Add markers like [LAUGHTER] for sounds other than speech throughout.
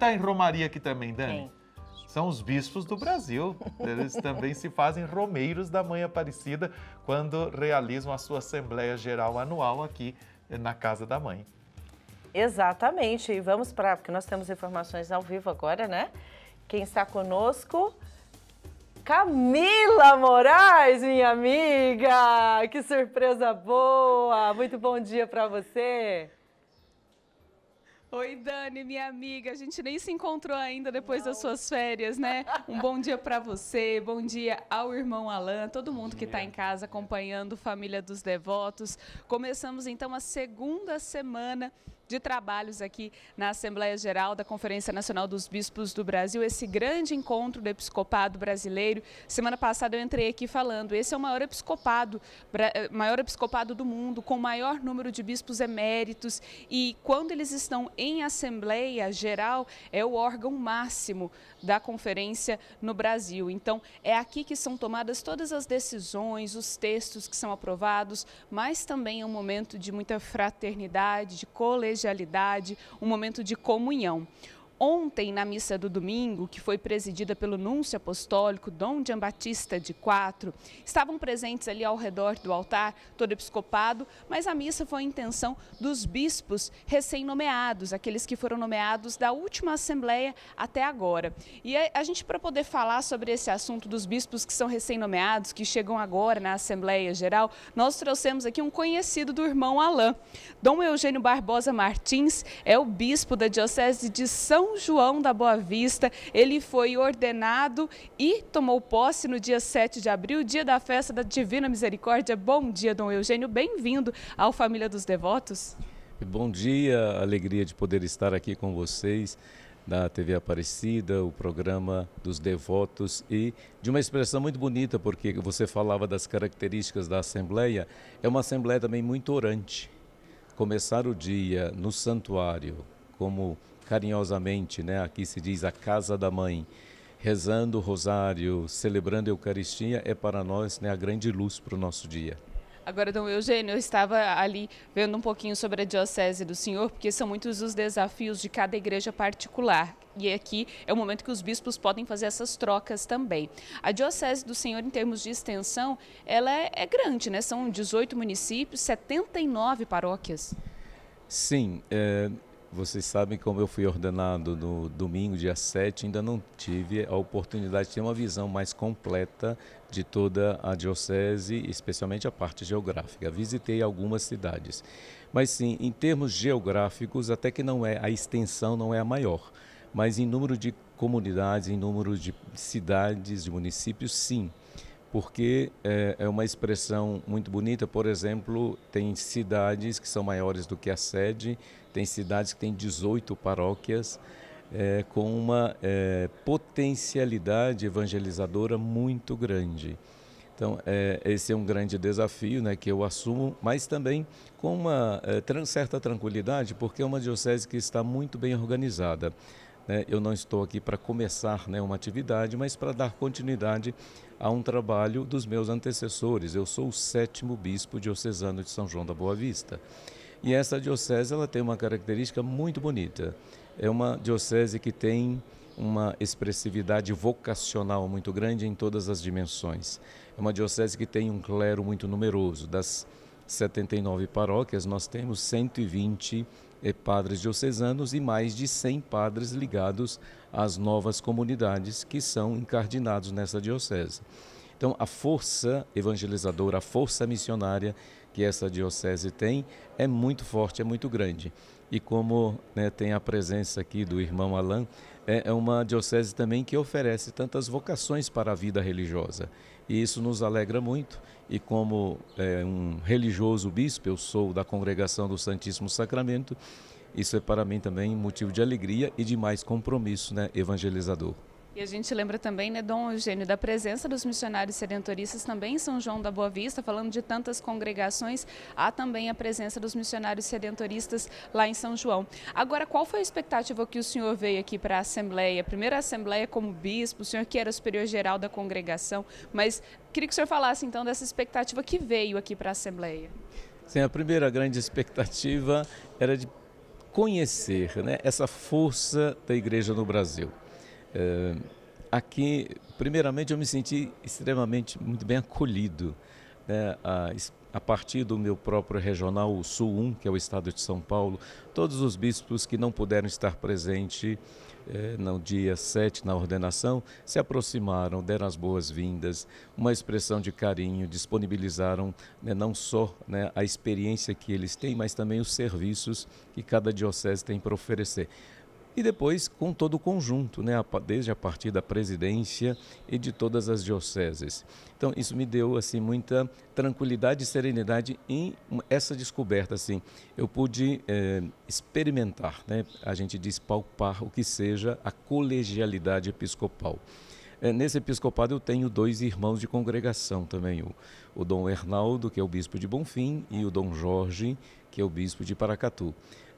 está em Romaria aqui também, Dani? Quem? São os bispos do Brasil. Eles também se fazem romeiros da Mãe Aparecida quando realizam a sua Assembleia Geral Anual aqui eh, na Casa da Mãe. Exatamente. E vamos para. Porque nós temos informações ao vivo agora, né? Quem está conosco. Camila Moraes, minha amiga! Que surpresa boa! Muito bom dia para você! Oi, Dani, minha amiga. A gente nem se encontrou ainda depois Não. das suas férias, né? Um bom dia para você, bom dia ao irmão Alan, todo mundo que está em é. casa acompanhando Família dos Devotos. Começamos então a segunda semana de trabalhos aqui na Assembleia Geral da Conferência Nacional dos Bispos do Brasil, esse grande encontro do Episcopado Brasileiro. Semana passada eu entrei aqui falando, esse é o maior episcopado, eh, maior episcopado do mundo, com o maior número de bispos eméritos e quando eles estão em Assembleia Geral, é o órgão máximo da conferência no Brasil. Então, é aqui que são tomadas todas as decisões, os textos que são aprovados, mas também é um momento de muita fraternidade, de colegialidade colegialidade, um momento de comunhão. Ontem, na missa do domingo, que foi presidida pelo núncio apostólico Dom Batista de Quatro, estavam presentes ali ao redor do altar todo episcopado, mas a missa foi a intenção dos bispos recém-nomeados, aqueles que foram nomeados da última assembleia até agora. E a gente, para poder falar sobre esse assunto dos bispos que são recém-nomeados, que chegam agora na Assembleia Geral, nós trouxemos aqui um conhecido do irmão Alain. Dom Eugênio Barbosa Martins é o bispo da Diocese de São são João da Boa Vista. Ele foi ordenado e tomou posse no dia 7 de abril, dia da festa da Divina Misericórdia. Bom dia, Dom Eugênio. Bem-vindo ao Família dos Devotos. Bom dia, alegria de poder estar aqui com vocês da TV Aparecida, o programa dos devotos e de uma expressão muito bonita, porque você falava das características da Assembleia, é uma Assembleia também muito orante. Começar o dia no santuário, como carinhosamente, né? Aqui se diz a casa da mãe. Rezando o rosário, celebrando a Eucaristia é para nós né, a grande luz para o nosso dia. Agora, Dom Eugênio, eu estava ali vendo um pouquinho sobre a diocese do senhor, porque são muitos os desafios de cada igreja particular. E aqui é o momento que os bispos podem fazer essas trocas também. A diocese do senhor, em termos de extensão, ela é, é grande, né? São 18 municípios, 79 paróquias. Sim, é, vocês sabem como eu fui ordenado no domingo, dia 7, ainda não tive a oportunidade de ter uma visão mais completa de toda a diocese, especialmente a parte geográfica. Visitei algumas cidades. Mas sim, em termos geográficos, até que não é a extensão não é a maior, mas em número de comunidades, em número de cidades, de municípios, sim porque é, é, uma expressão muito bonita. Por exemplo, tem cidades que são maiores do que a sede, tem cidades que têm 18 paróquias, é, com uma é, potencialidade evangelizadora muito grande. Então, é, esse é um grande desafio né, que eu assumo, mas também com uma é, certa tranquilidade, porque é uma diocese que está muito bem organizada. Né? Eu não estou aqui para começar né, uma atividade, mas para dar continuidade a um trabalho dos meus antecessores. Eu sou o sétimo bispo diocesano de São João da Boa Vista. E essa diocese ela tem uma característica muito bonita. É uma diocese que tem uma expressividade vocacional muito grande em todas as dimensões. É uma diocese que tem um clero muito numeroso. Das 79 paróquias, nós temos 120 padres diocesanos e mais de 100 padres ligados às novas comunidades que são incardinados nessa diocese. Então, a força evangelizadora, a força missionária que essa diocese tem é muito forte, é muito grande e como né, tem a presença aqui do irmão Alain, é, é uma diocese também que oferece tantas vocações para a vida religiosa. E isso nos alegra muito. E como é, um religioso bispo, eu sou da Congregação do Santíssimo Sacramento, isso é para mim também motivo de alegria e de mais compromisso né, evangelizador. E a gente lembra também, né, Dom Eugênio, da presença dos missionários sedentoristas também em São João da Boa Vista, falando de tantas congregações, há também a presença dos missionários sedentoristas lá em São João. Agora, qual foi a expectativa que o senhor veio aqui para a Assembleia? Primeira Assembleia como bispo, o senhor que era superior-geral da congregação, mas queria que o senhor falasse então dessa expectativa que veio aqui para a Assembleia. Sim, a primeira grande expectativa era de conhecer né, essa força da igreja no Brasil. É, aqui, primeiramente, eu me senti extremamente muito bem acolhido. Né? A, a partir do meu próprio regional o Sul 1, que é o estado de São Paulo, todos os bispos que não puderam estar presentes eh, no dia 7 na ordenação se aproximaram, deram as boas-vindas, uma expressão de carinho, disponibilizaram né, não só né, a experiência que eles têm, mas também os serviços que cada diocese tem para oferecer e depois com todo o conjunto, né, desde a partir da presidência e de todas as dioceses. Então isso me deu assim muita tranquilidade e serenidade em essa descoberta. Assim, eu pude é, experimentar, né, a gente diz palpar o que seja a colegialidade episcopal. É, nesse episcopado eu tenho dois irmãos de congregação também, o, o Dom Hernaldo, que é o bispo de Bonfim, e o Dom Jorge, que é o bispo de Paracatu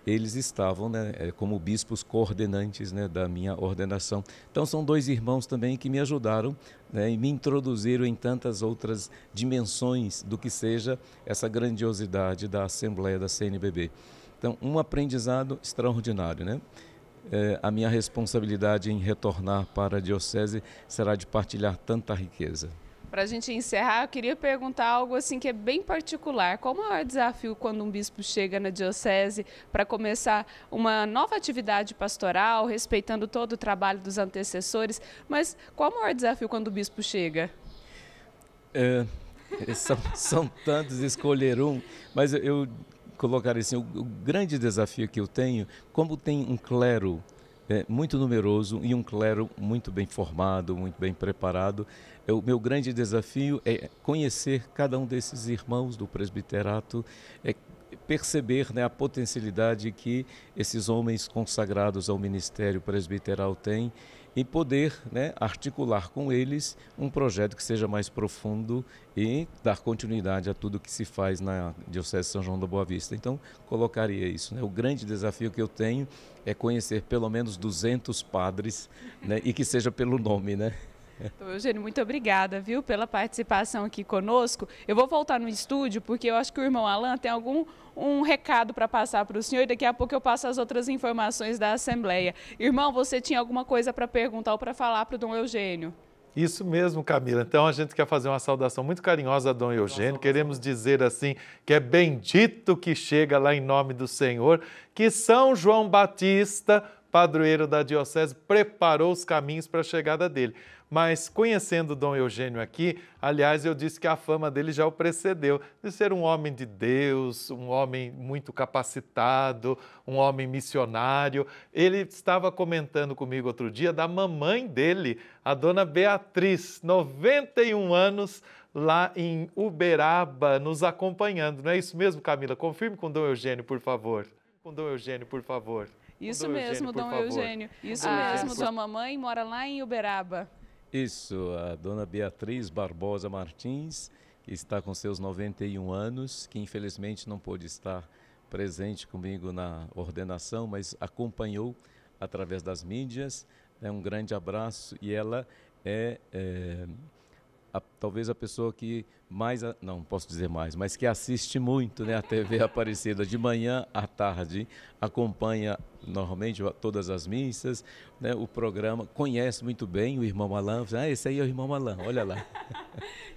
eles estavam né, é, como bispos coordenantes né, da minha ordenação. Então, são dois irmãos também que me ajudaram né, e me introduziram em tantas outras dimensões do que seja essa grandiosidade da Assembleia da CNBB. Então, um aprendizado extraordinário, né? É, a minha responsabilidade em retornar para a Diocese será de partilhar tanta riqueza. Para a gente encerrar, eu queria perguntar algo assim que é bem particular. Qual o maior desafio quando um bispo chega na diocese para começar uma nova atividade pastoral, respeitando todo o trabalho dos antecessores? Mas qual o maior desafio quando o bispo chega? É, [LAUGHS] são, são, tantos, escolher um, mas eu colocaria assim, o, o grande desafio que eu tenho, como tem um clero é, muito numeroso e um clero muito bem formado, muito bem preparado. É, o meu grande desafio é conhecer cada um desses irmãos do presbiterato, é perceber né, a potencialidade que esses homens consagrados ao ministério presbiteral têm e poder né, articular com eles um projeto que seja mais profundo e dar continuidade a tudo que se faz na Diocese de São João da Boa Vista. Então, colocaria isso. Né? O grande desafio que eu tenho é conhecer pelo menos 200 padres né, e que seja pelo nome, né? Então, Eugênio, muito obrigada, viu, pela participação aqui conosco. Eu vou voltar no estúdio, porque eu acho que o irmão Alain tem algum um recado para passar para o senhor e daqui a pouco eu passo as outras informações da Assembleia. Irmão, você tinha alguma coisa para perguntar ou para falar para o Dom Eugênio? Isso mesmo, Camila. Então a gente quer fazer uma saudação muito carinhosa a Dom Eugênio. Queremos dizer assim que é bendito que chega lá em nome do Senhor, que São João Batista, padroeiro da diocese, preparou os caminhos para a chegada dele. Mas conhecendo Dom Eugênio aqui, aliás, eu disse que a fama dele já o precedeu de ser um homem de Deus, um homem muito capacitado, um homem missionário. Ele estava comentando comigo outro dia da mamãe dele, a dona Beatriz, 91 anos, lá em Uberaba, nos acompanhando. Não é isso mesmo, Camila? Confirme com Dom Eugênio, por favor. Com Dom Eugênio, por favor. Isso Dom mesmo, Eugênio, Dom favor. Eugênio. Isso ah, mesmo, sua mamãe mora lá em Uberaba. Isso, a dona Beatriz Barbosa Martins, que está com seus 91 anos, que infelizmente não pôde estar presente comigo na ordenação, mas acompanhou através das mídias. É um grande abraço e ela é, é a, talvez a pessoa que mais, a, não posso dizer mais, mas que assiste muito né, a TV [LAUGHS] Aparecida de manhã à tarde, acompanha normalmente todas as missas, né, o programa, conhece muito bem o irmão Alain, ah, esse aí é o irmão Alain, olha lá. [LAUGHS]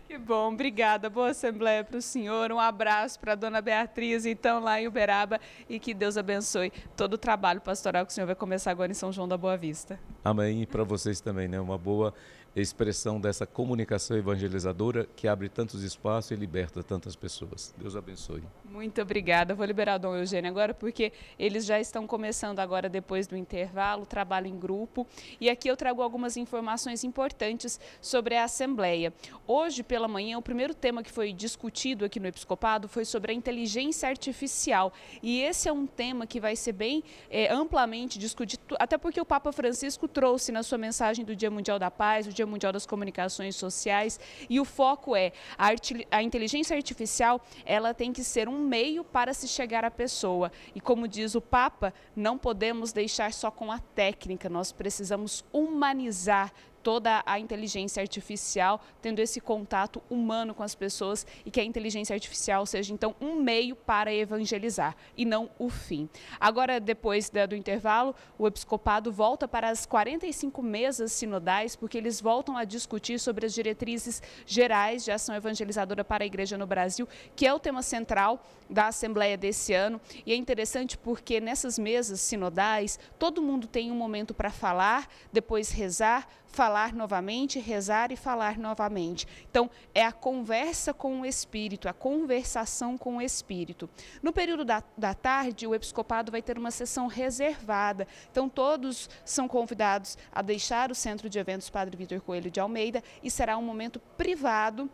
Que bom, obrigada. Boa Assembleia para o senhor. Um abraço para a dona Beatriz, então, lá em Uberaba. E que Deus abençoe todo o trabalho pastoral que o senhor vai começar agora em São João da Boa Vista. Amém. E para vocês também, né? Uma boa expressão dessa comunicação evangelizadora que abre tantos espaços e liberta tantas pessoas. Deus abençoe. Muito obrigada. Vou liberar o Dom Eugênio agora, porque eles já estão começando agora, depois do intervalo, trabalho em grupo. E aqui eu trago algumas informações importantes sobre a Assembleia. Hoje, pela manhã, o primeiro tema que foi discutido aqui no Episcopado foi sobre a inteligência artificial. E esse é um tema que vai ser bem é, amplamente discutido, até porque o Papa Francisco trouxe na sua mensagem do Dia Mundial da Paz, o Dia Mundial das Comunicações Sociais, e o foco é a, a inteligência artificial, ela tem que ser um meio para se chegar à pessoa. E como diz o Papa, não podemos deixar só com a técnica, nós precisamos humanizar toda a inteligência artificial, tendo esse contato humano com as pessoas e que a inteligência artificial seja então um meio para evangelizar e não o fim. Agora, depois do intervalo, o episcopado volta para as 45 mesas sinodais, porque eles voltam a discutir sobre as diretrizes gerais de ação evangelizadora para a igreja no Brasil, que é o tema central da Assembleia desse ano. E é interessante porque nessas mesas sinodais, todo mundo tem um momento para falar, depois rezar, falar novamente, rezar e falar novamente. Então, é a conversa com o Espírito, a conversação com o Espírito. No período da, da tarde, o episcopado vai ter uma sessão reservada. Então, todos são convidados a deixar o Centro de Eventos Padre Vitor Coelho de Almeida e será um momento privado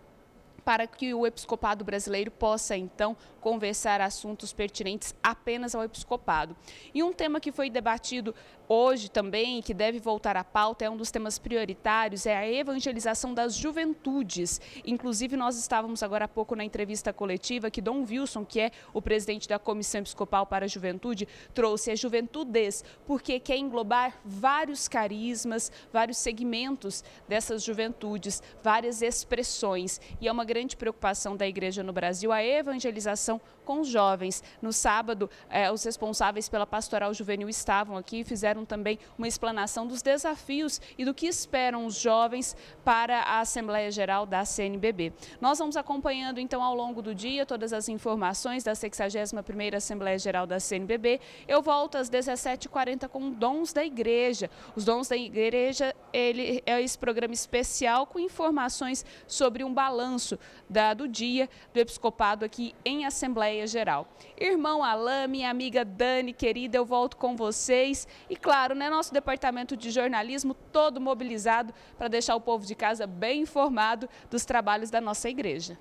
para que o episcopado brasileiro possa, então, conversar assuntos pertinentes apenas ao episcopado. E um tema que foi debatido hoje também, que deve voltar à pauta, é um dos temas prioritários, é a evangelização das juventudes. Inclusive, nós estávamos agora há pouco na entrevista coletiva que Dom Wilson, que é o presidente da Comissão Episcopal para a Juventude, trouxe a juventudes, porque quer englobar vários carismas, vários segmentos dessas juventudes, várias expressões. E é uma grande preocupação da igreja no Brasil, a evangelização com os jovens. No sábado, eh, os responsáveis pela pastoral juvenil estavam aqui e fizeram também uma explanação dos desafios e do que esperam os jovens para a Assembleia Geral da CNBB. Nós vamos acompanhando então ao longo do dia todas as informações da 61ª Assembleia Geral da CNBB. Eu volto às 17h40 com Dons da Igreja. Os Dons da Igreja ele é esse programa especial com informações sobre um balanço da, do dia do Episcopado aqui em Assembleia Geral. Irmão Alain, minha amiga Dani, querida, eu volto com vocês. E claro, né, nosso departamento de jornalismo todo mobilizado para deixar o povo de casa bem informado dos trabalhos da nossa igreja.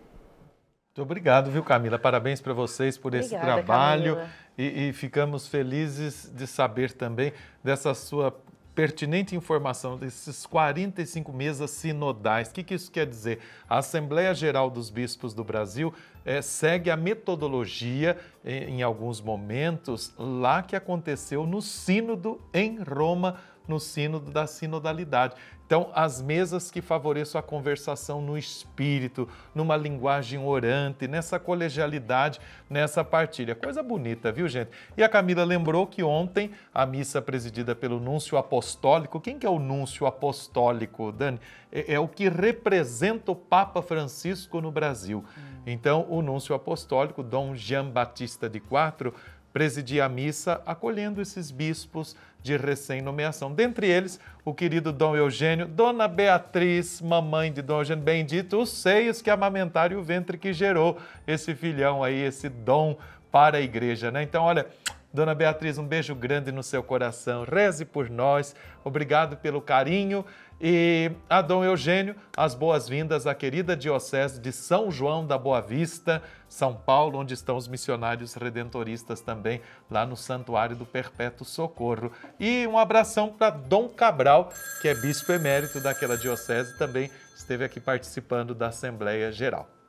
Muito obrigado, viu, Camila? Parabéns para vocês por Obrigada, esse trabalho. E, e, ficamos felizes de saber também dessa sua pertinente informação desses 45 mesas sinodais. O que, que isso quer dizer? A Assembleia Geral dos Bispos do Brasil é, segue a metodologia, em, eh, em alguns momentos, lá que aconteceu no Sínodo em Roma no sínodo da sinodalidade. Então, as mesas que favoreçam a conversação no espírito, numa linguagem orante, nessa colegialidade, nessa partilha. Coisa bonita, viu, gente? E a Camila lembrou que ontem a missa presidida pelo Núncio Apostólico, quem que é o Núncio Apostólico, Dani? É, é o que representa o Papa Francisco no Brasil. Hum. Então, o Núncio Apostólico, Dom Jean Batista de Quatro, presidia a missa acolhendo esses bispos, de recém-nomeação. Dentre eles, o querido Dom Eugênio, Dona Beatriz, mamãe de Dom Eugênio Bendito, os seios que amamentaram e o ventre que gerou esse filhão aí, esse dom para a igreja, né? Então, olha, Dona Beatriz, um beijo grande no seu coração. Reze por nós. Obrigado pelo carinho. E a Dom Eugênio, as boas-vindas à querida Diocese de São João da Boa Vista, São Paulo, onde estão os missionários redentoristas também, lá no Santuário do Perpétuo Socorro. E um abração para Dom Cabral, que é bispo emérito daquela diocese, também esteve aqui participando da Assembleia Geral.